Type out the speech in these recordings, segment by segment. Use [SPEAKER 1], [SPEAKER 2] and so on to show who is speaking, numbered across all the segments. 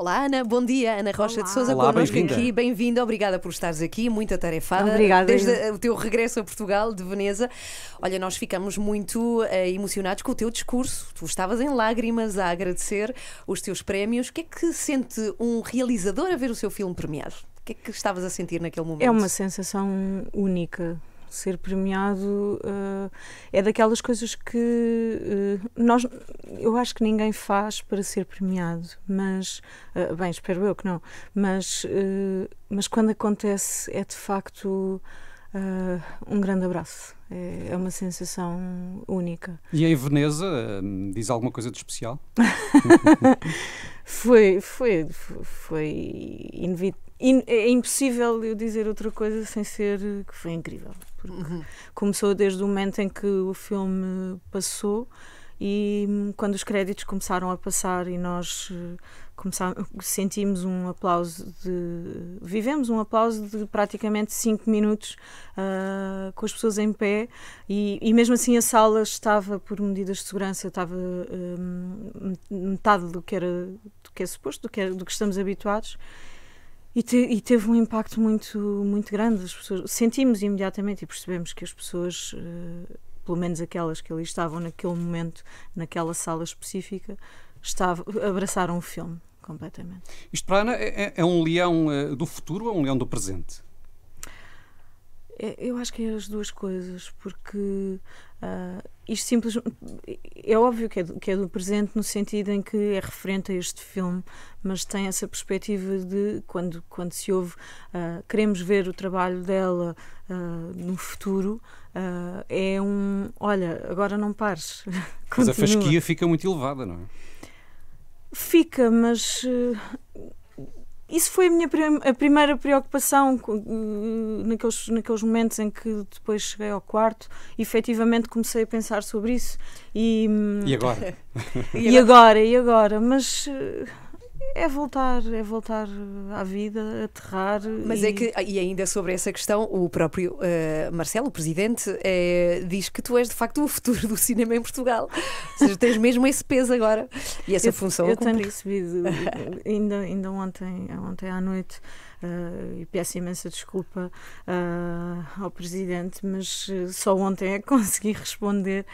[SPEAKER 1] Olá, Ana, bom dia. Ana Rocha Olá. de Souza, Olá, connosco bem aqui. Bem-vinda, obrigada por estares aqui, muito atarefada. Obrigada. Desde eu. o teu regresso a Portugal, de Veneza. Olha, nós ficamos muito uh, emocionados com o teu discurso. Tu estavas em lágrimas a agradecer os teus prémios. O que é que sente um realizador a ver o seu filme premiado? O que é que estavas a sentir naquele é momento? É uma
[SPEAKER 2] sensação única Ser premiado uh, é daquelas coisas que uh, nós, eu acho que ninguém faz para ser premiado, mas, uh, bem, espero eu que não, mas, mas quando acontece é de facto Uh, um grande abraço. É, é, uma sensação única. E em
[SPEAKER 3] Veneza, hum, diz alguma coisa de especial?
[SPEAKER 2] foi, foi, foi inevitável. In, é impossível eu dizer outra coisa sem ser que foi incrível. Uhum. Começou desde o momento em que o filme passou e hum, quando os créditos começaram a passar e nós eh, sentimos um aplauso de. Vivemos um aplauso de praticamente 5 minutos uh, com as pessoas em pé e, e, mesmo assim a sala estava, por medidas de segurança, estava uh, metade do que, era, do que é suposto, do que, era, é, do que estamos habituados. E, te, e, teve um impacto muito, muito grande. As pessoas, sentimos imediatamente e percebemos que as pessoas uh, pelo menos aquelas que ali estavam naquele momento, naquela sala específica, estavam, abraçaram o filme completamente.
[SPEAKER 3] Isto para Ana é, é um leão eh, do futuro ou um leão do presente?
[SPEAKER 2] É, eu acho que é as duas coisas, porque uh, isto simplesmente. É óbvio que é, do, que é do presente no sentido em que é referente a este filme, mas tem essa perspectiva de quando, quando se ouve, uh, queremos ver o trabalho dela uh, no futuro, Uh, é um. Olha, agora não pares. mas a fasquia
[SPEAKER 3] fica muito elevada, não é?
[SPEAKER 2] Fica, mas. Uh, isso foi a minha prim a primeira preocupação uh, naqueles, naqueles momentos em que depois cheguei ao quarto e efetivamente comecei a pensar sobre isso. E, hum, e agora? e agora, e agora? Mas ah, é voltar, é voltar à vida, aterrar. Mas é e... é que, e ainda sobre essa questão,
[SPEAKER 1] o próprio uh, Marcelo, o presidente, uh, diz que tu és de facto o futuro do cinema em
[SPEAKER 2] Portugal. Ou seja, tens mesmo esse peso agora e essa eu, função eu a Eu tenho recebido, eh, ainda, ainda ontem, ontem à noite, uh, e peço imensa desculpa ao presidente, mas só ontem é que consegui responder.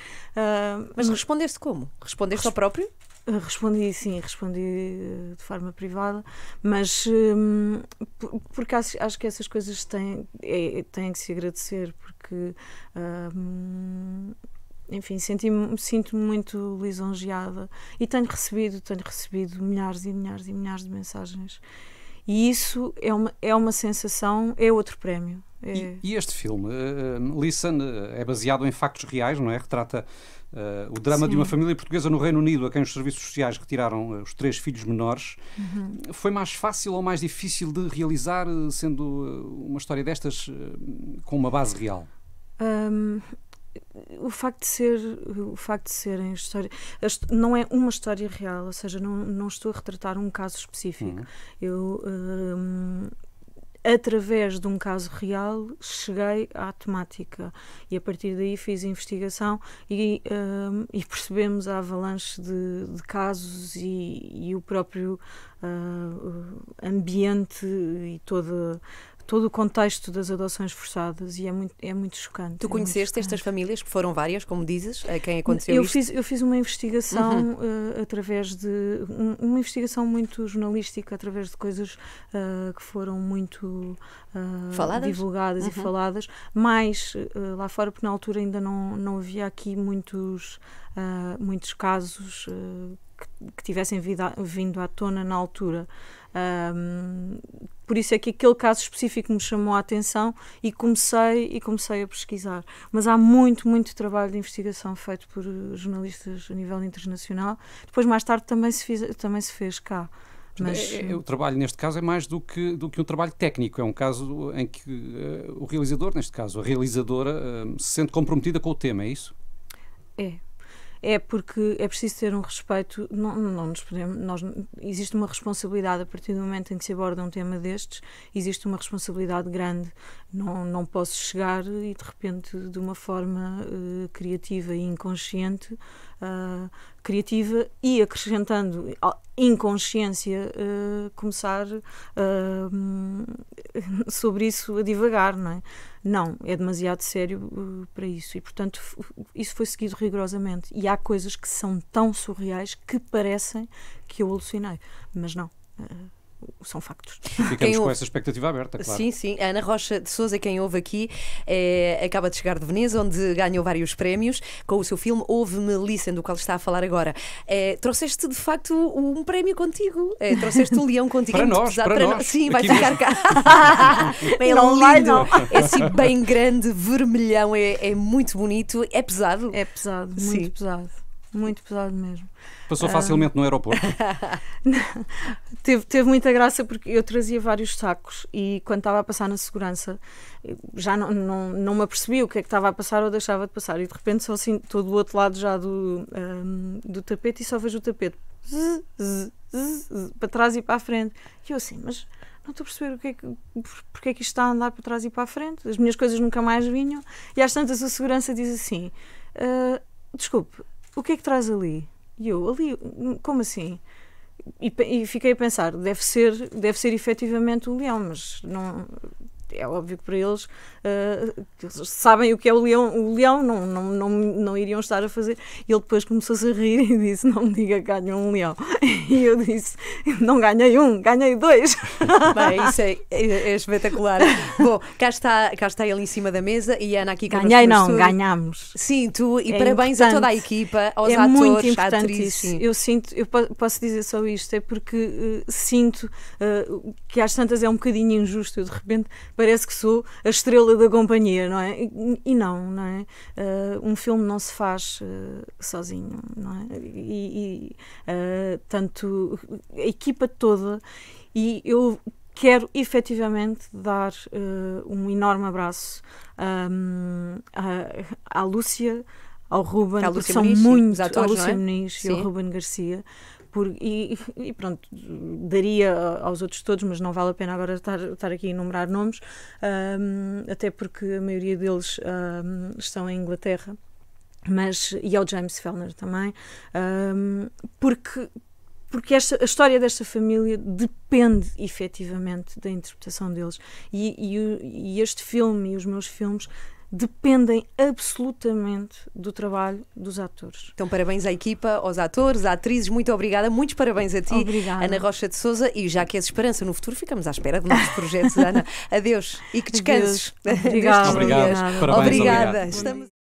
[SPEAKER 2] mas respondeste como? Respondeste Resp ao próprio? Respondi sim, respondi eh, de forma privada, mas hum, porque acho, acho, que essas coisas têm, é, têm que se agradecer, porque hum, enfim, senti-me, sinto muito lisonjeada e tenho recebido, tenho recebido milhares e milhares e milhares de mensagens. E isso é uma, é uma sensação, é outro prémio. É... E,
[SPEAKER 3] e, este filme, uh, Listen, é baseado em factos reais, não é? Retrata Uh, o drama Sim. de uma família portuguesa no Reino Unido, a quem os serviços sociais retiraram uh, os três filhos menores, uhum. foi mais fácil ou mais difícil de realizar, uh, sendo uma história destas com uma base real?
[SPEAKER 2] Um, o facto de ser o facto de serem história não é uma história real ou seja não, não estou a retratar um caso específico uhum. eu um, através de um caso real, cheguei à temática e a partir daí fiz investigação e, um, e percebemos a avalanche de, de casos e, e, o próprio uh, ambiente e toda todo o contexto das adoções forçadas e é muito, é muito chocante. Tu é conheceste estas famílias, que foram várias, como dizes, a quem aconteceu eu isto? Fiz, eu fiz uma investigação uhum. uh, através de. Um, uma investigação muito jornalística, através de coisas uh, que foram muito uh, divulgadas uhum. e faladas, mas lá fora, porque na altura ainda não, não havia aqui muitos, muitos casos que, que tivessem vindo à, vindo à tona na altura. Um, por isso é que aquele caso específico me chamou a atenção e comecei, e comecei a pesquisar. Mas há muito, muito trabalho de investigação feito por eh, jornalistas a nível internacional. Depois, mais tarde, também se, também se fez cá. Mas... É, é, eh, o
[SPEAKER 3] trabalho neste caso é mais do que, do que um trabalho técnico, é um caso em que uh, o realizador, neste caso, a realizadora, uh, se sente comprometida com o tema, é isso?
[SPEAKER 2] É, é porque é preciso ter um respeito, não, não nos podemos, nós, existe uma responsabilidade a partir do momento em que se aborda um tema destes, existe uma responsabilidade grande, não, não posso chegar e de repente de uma forma uh, criativa e inconsciente ah, criativa e acrescentando inconsciência uh, começar uh, sobre isso a divagar, não é? Não, é demasiado sério para isso e portanto isso foi seguido rigorosamente e há coisas que são tão surreais que parecem que eu alucinei, mas não são factos. Ficamos quem com ouve... essa
[SPEAKER 3] expectativa aberta, claro. Sim,
[SPEAKER 2] sim. Ana Rocha de Souza, quem ouve
[SPEAKER 1] aqui, é... acaba de chegar de Veneza, onde ganhou vários prémios com o seu filme Ouve-me, Listen, do qual está a falar agora. É... Trouxeste, de facto, um prémio contigo. É... Trouxeste um leão contigo. para nós, para, para nós. Sim, vai ficar cá.
[SPEAKER 3] bem não, lindo. Não. Esse é assim bem
[SPEAKER 1] grande, vermelhão, é, é muito bonito. É pesado. É pesado, muito sim. pesado
[SPEAKER 2] muito pesado mesmo. Passou facilmente um... no aeroporto? teve, teve muita graça porque eu trazia vários sacos e quando estava a passar na segurança já não, não, não me apercebi o que é que estava a passar ou deixava de passar e de repente só assim estou do outro lado já do, um, do tapete e só vejo o tapete zzz, zzz, zzz, para trás e para a frente. E eu assim, mas não estou a perceber o que é que, porque é que isto está a andar para trás e para a frente, as minhas coisas nunca mais vinham. E às tantas o segurança diz assim: uh, desculpe, o que é que traz ali? E eu, ali, hum, como assim? E, e, fiquei a pensar, deve ser, deve ser efetivamente um leão, mas não, é óbvio que para eles, uh, sabem o que é o leão, o leão não, não, não, não iriam estar a fazer. E ele depois começou-se a rir e disse: Não me diga que ganhou um leão. E eu disse: Não ganhei um, ganhei dois. Bem, isso
[SPEAKER 1] é, é, é,
[SPEAKER 2] espetacular. Bom, cá está, cá está
[SPEAKER 1] ele em cima da mesa e a Ana aqui Ganhei, não, ganhámos. ganhamos. Sim, tu, e é parabéns importante. a toda a equipa, aos é atores, muito importante atrizes. Isso. Sim. Eu
[SPEAKER 2] sinto, eu posso dizer só isto, é porque uh, sinto uh, que às tantas é um bocadinho injusto, eu de repente parece que sou a estrela da companhia, não é? E, não, não é? Uh, um filme não se faz uh, sozinho, não é? E, e uh, tanto a equipa toda, e eu quero efetivamente dar um enorme abraço um, à, à Lúcia, ao Ruben, que são Muniz, muito, à Lúcia é? Muniz e ao Ruben Garcia. Por, e, e, pronto, daria aos outros todos, mas não vale a pena agora estar, estar aqui a enumerar nomes, um, até porque a maioria deles um, estão em Inglaterra. Mas, e ao James Fellner também, um, porque, porque esta, a história desta família depende efetivamente da interpretação deles. E, e, e, este filme e os meus filmes dependem absolutamente do trabalho dos atores. Então,
[SPEAKER 1] parabéns à equipa, aos atores, à atrizes, muito obrigada, muitos parabéns a ti, obrigada. Ana Rocha de Souza, e já que és esperança no futuro, ficamos à espera de novos projetos, Ana. Adeus e que descanses. Adeus. Obrigada. Obrigada. Parabéns, obrigada. obrigada.